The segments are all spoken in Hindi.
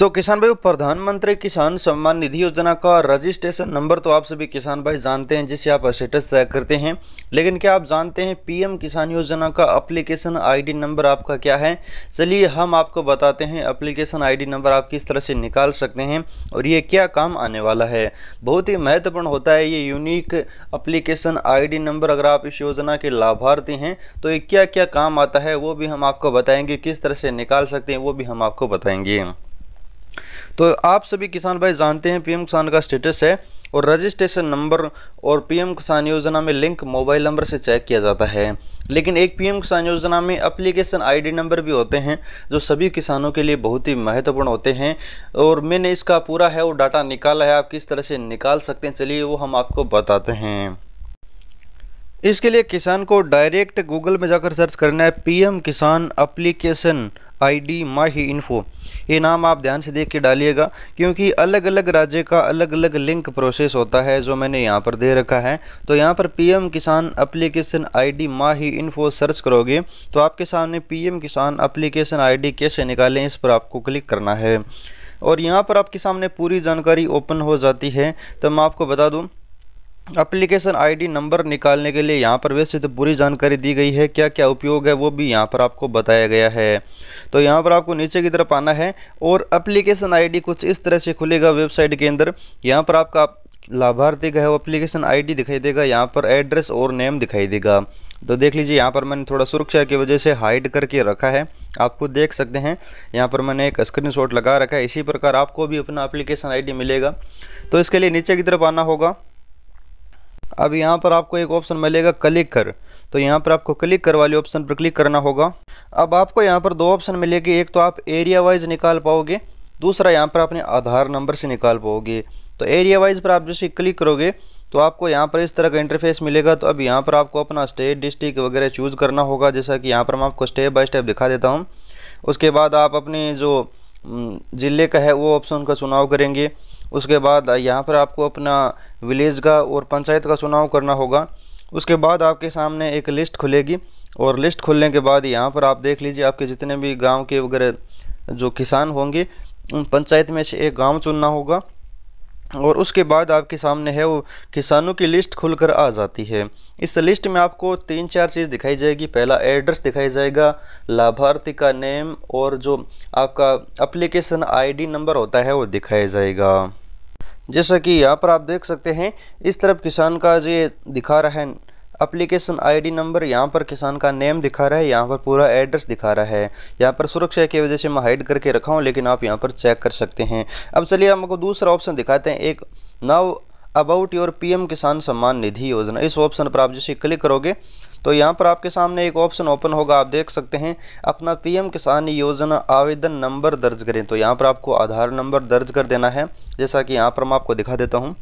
तो किसान भाई प्रधानमंत्री किसान सम्मान निधि योजना का रजिस्ट्रेशन नंबर तो आप सभी किसान भाई जानते हैं जिसे आप स्टेटस चेक करते हैं लेकिन क्या आप जानते हैं पीएम किसान योजना का अप्लीकेशन आईडी नंबर आपका क्या है चलिए हम आपको बताते हैं अप्लीकेशन आईडी नंबर आप किस तरह से निकाल सकते हैं और ये क्या काम आने वाला है बहुत ही महत्वपूर्ण होता है ये यूनिक अप्लीकेशन आई नंबर अगर आप इस योजना के लाभार्थी हैं तो ये क्या क्या काम आता है वो भी हम आपको बताएँगे किस तरह से निकाल सकते हैं वो भी हम आपको बताएँगे तो आप सभी किसान भाई जानते हैं पीएम किसान का स्टेटस है और रजिस्ट्रेशन नंबर और पीएम किसान योजना में लिंक मोबाइल नंबर से चेक किया जाता है लेकिन एक पीएम किसान योजना में अप्लीकेशन आईडी नंबर भी होते हैं जो सभी किसानों के लिए बहुत ही महत्वपूर्ण होते हैं और मैंने इसका पूरा है वो डाटा निकाला है आप किस तरह से निकाल सकते हैं चलिए वो हम आपको बताते हैं इसके लिए किसान को डायरेक्ट गूगल में जाकर सर्च करना है पीएम किसान अप्लीकेशन आईडी माही इन्फो ये नाम आप ध्यान से देख के डालिएगा क्योंकि अलग अलग राज्य का अलग अलग लिंक प्रोसेस होता है जो मैंने यहाँ पर दे रखा है तो यहाँ पर पीएम किसान एप्लीकेशन आईडी माही इन्फो सर्च करोगे तो आपके सामने पीएम किसान एप्लीकेशन आईडी कैसे निकालें इस पर आपको क्लिक करना है और यहाँ पर आपके सामने पूरी जानकारी ओपन हो जाती है तो मैं आपको बता दूँ अप्लीकेशन आईडी नंबर निकालने के लिए यहाँ पर वैसे तो पूरी जानकारी दी गई है क्या क्या उपयोग है वो भी यहाँ पर आपको बताया गया है तो यहाँ पर आपको नीचे की तरफ आना है और अप्लीकेशन आईडी कुछ इस तरह से खुलेगा वेबसाइट के अंदर यहाँ पर आपका लाभार्थी का है वो अप्लीकेशन आई दिखाई देगा यहाँ पर एड्रेस और नेम दिखाई देगा तो देख लीजिए यहाँ पर मैंने थोड़ा सुरक्षा की वजह से हाइड करके रखा है आपको देख सकते हैं यहाँ पर मैंने एक स्क्रीनशॉट लगा रखा है इसी प्रकार आपको भी अपना अप्लीकेशन आईडी मिलेगा तो इसके लिए नीचे की तरफ आना होगा अब यहाँ पर आपको एक ऑप्शन मिलेगा क्लिक कर तो यहाँ पर आपको क्लिक कर वाले ऑप्शन पर क्लिक करना होगा अब आपको यहाँ पर दो ऑप्शन मिलेगी एक तो आप एरिया वाइज निकाल पाओगे दूसरा यहाँ पर अपने आधार नंबर से निकाल पाओगे तो एरिया वाइज पर आप जैसे क्लिक करोगे तो आपको यहाँ पर इस तरह का इंटरफेस मिलेगा तो अब यहाँ पर आपको अपना स्टेट डिस्ट्रिक्ट वगैरह चूज़ करना होगा जैसा कि यहाँ पर मैं आपको स्टेप बाय स्टेप दिखा देता हूँ उसके बाद आप अपने जो हम्म, ज़िले का है वो ऑप्शन का चुनाव करेंगे उसके बाद यहाँ पर आपको अपना विलेज का और पंचायत का चुनाव करना होगा उसके बाद आपके सामने एक लिस्ट खुलेगी और लिस्ट खुलने के बाद यहाँ पर आप देख लीजिए आपके जितने भी गांव के वगैरह जो किसान होंगे उन पंचायत में से एक गांव चुनना होगा और उसके बाद आपके सामने है वो किसानों की लिस्ट खुलकर आ जाती है इस लिस्ट में आपको तीन चार चीज़ दिखाई जाएगी पहला एड्रेस दिखाई जाएगा लाभार्थी का नेम और जो आपका अप्लीकेशन आईडी नंबर होता है वो दिखाया जाएगा जैसा कि यहाँ पर आप देख सकते हैं इस तरफ किसान का जो ये दिखा रहा है अप्लीकेशन आईडी नंबर यहाँ पर किसान का नेम दिखा रहा है यहाँ पर पूरा एड्रेस दिखा रहा है यहाँ पर सुरक्षा की वजह से मैं हाइड करके रखा हूँ लेकिन आप यहाँ पर चेक कर सकते हैं अब चलिए आपको दूसरा ऑप्शन दिखाते हैं एक नाव अबाउट योर पीएम किसान सम्मान निधि योजना इस ऑप्शन पर आप जैसे क्लिक करोगे तो यहाँ पर आपके सामने एक ऑप्शन ओपन होगा आप देख सकते हैं अपना पीएम किसान योजना आवेदन नंबर दर्ज करें तो यहाँ पर आपको आधार नंबर दर्ज कर देना है जैसा कि यहाँ पर मैं आपको दिखा देता हूँ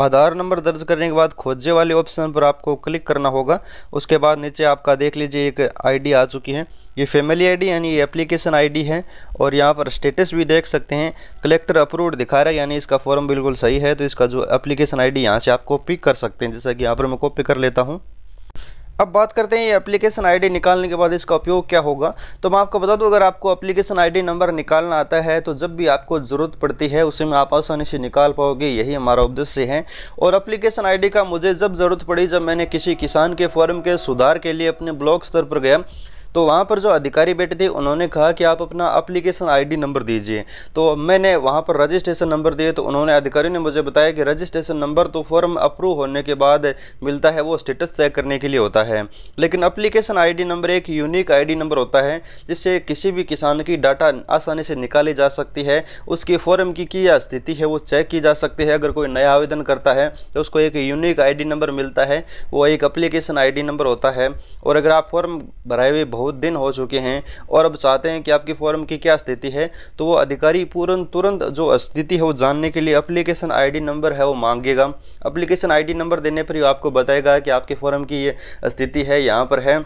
आधार नंबर दर्ज करने के बाद खोजे वाले ऑप्शन पर आपको क्लिक करना होगा उसके बाद नीचे आपका देख लीजिए एक आईडी आ चुकी है ये फैमिली आईडी यानी ये एप्लीकेशन आईडी है और यहाँ पर स्टेटस भी देख सकते हैं कलेक्टर अप्रूव दिखा रहा है यानी इसका फॉर्म बिल्कुल सही है तो इसका जो एप्लीकेशन आईडी यहाँ से आप कॉपी कर सकते हैं जैसा कि यहाँ पर मैं कॉपी कर लेता हूँ अब बात करते हैं ये एप्लीकेशन आईडी निकालने के बाद इसका उपयोग क्या होगा तो मैं आपको बता दूं अगर आपको एप्लीकेशन आईडी नंबर निकालना आता है तो जब भी आपको ज़रूरत पड़ती है उसे में आप आसानी से निकाल पाओगे यही हमारा उद्देश्य है और एप्लीकेशन आईडी का मुझे जब ज़रूरत पड़ी जब मैंने किसी किसान के फॉर्म के सुधार के लिए अपने ब्लॉक स्तर पर गया तो वहाँ पर जो अधिकारी बैठे थे उन्होंने कहा कि आप अपना अप्लीकेशन आईडी नंबर दीजिए तो मैंने वहाँ पर रजिस्ट्रेशन नंबर दिए तो उन्होंने अधिकारी ने मुझे बताया कि रजिस्ट्रेशन नंबर तो फॉर्म अप्रूव होने के बाद मिलता है वो स्टेटस चेक करने के लिए होता है लेकिन अप्लीकेशन आई नंबर एक यूनिक आई नंबर होता है जिससे किसी भी किसान की डाटा आसानी से निकाली जा सकती है उसकी फॉर्म की क्या स्थिति है वो चेक की जा सकती है अगर कोई नया आवेदन करता है तो उसको एक यूनिक आई नंबर मिलता है वो एक अप्लीकेशन आई नंबर होता है और अगर आप फॉर्म भराए हुए बहुत दिन हो चुके हैं और अब चाहते हैं कि आपकी फॉर्म की क्या स्थिति है तो वो अधिकारी पूर्ण तुरंत जो स्थिति है वो जानने के लिए अप्लीकेशन आई नंबर है वो मांगेगा अप्लीकेशन आई नंबर देने पर ही आपको बताएगा कि आपके फॉर्म की ये स्थिति है यहाँ पर है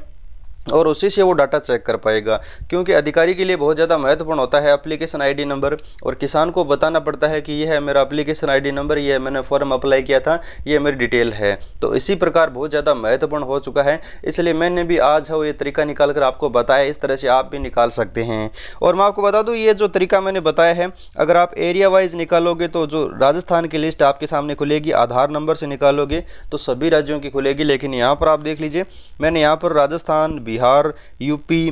और उसी से वो डाटा चेक कर पाएगा क्योंकि अधिकारी के लिए बहुत ज़्यादा महत्वपूर्ण होता है एप्लीकेशन आईडी नंबर और किसान को बताना पड़ता है कि यह है मेरा एप्लीकेशन आईडी नंबर यह मैंने फॉर्म अप्लाई किया था ये मेरी डिटेल है तो इसी प्रकार बहुत ज़्यादा महत्वपूर्ण हो चुका है इसलिए मैंने भी आज है ये तरीका निकाल कर आपको बताया इस तरह से आप भी निकाल सकते हैं और मैं आपको बता दूँ ये जो तरीका मैंने बताया है अगर आप एरिया वाइज निकालोगे तो जो राजस्थान की लिस्ट आपके सामने खुलेगी आधार नंबर से निकालोगे तो सभी राज्यों की खुलेगी लेकिन यहाँ पर आप देख लीजिए मैंने यहाँ पर राजस्थान बिहार यूपी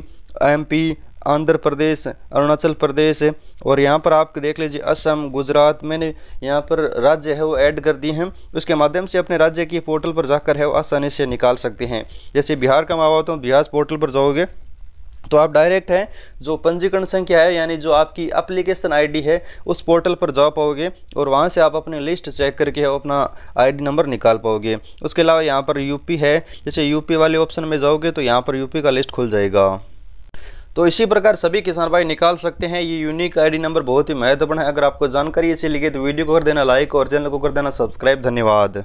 एमपी आंध्र प्रदेश अरुणाचल प्रदेश और यहाँ पर आप देख लीजिए असम गुजरात मैंने यहाँ पर राज्य है वो ऐड कर दिए हैं उसके माध्यम से अपने राज्य की पोर्टल पर जाकर है वो आसानी से निकाल सकते हैं जैसे बिहार का मैं हुआ तो बिहार पोर्टल पर जाओगे तो आप डायरेक्ट हैं जो पंजीकरण संख्या है यानी जो आपकी एप्लीकेशन आईडी है उस पोर्टल पर जा पाओगे और वहाँ से आप अपनी लिस्ट चेक करके अपना आईडी नंबर निकाल पाओगे उसके अलावा यहाँ पर यूपी है जैसे यूपी वाले ऑप्शन में जाओगे तो यहाँ पर यूपी का लिस्ट खुल जाएगा तो इसी प्रकार सभी किसान भाई निकाल सकते हैं ये यूनिक आई नंबर बहुत ही महत्वपूर्ण है अगर आपको जानकारी ऐसी लगी तो वीडियो को कर देना लाइक और चैनल को कर देना सब्सक्राइब धन्यवाद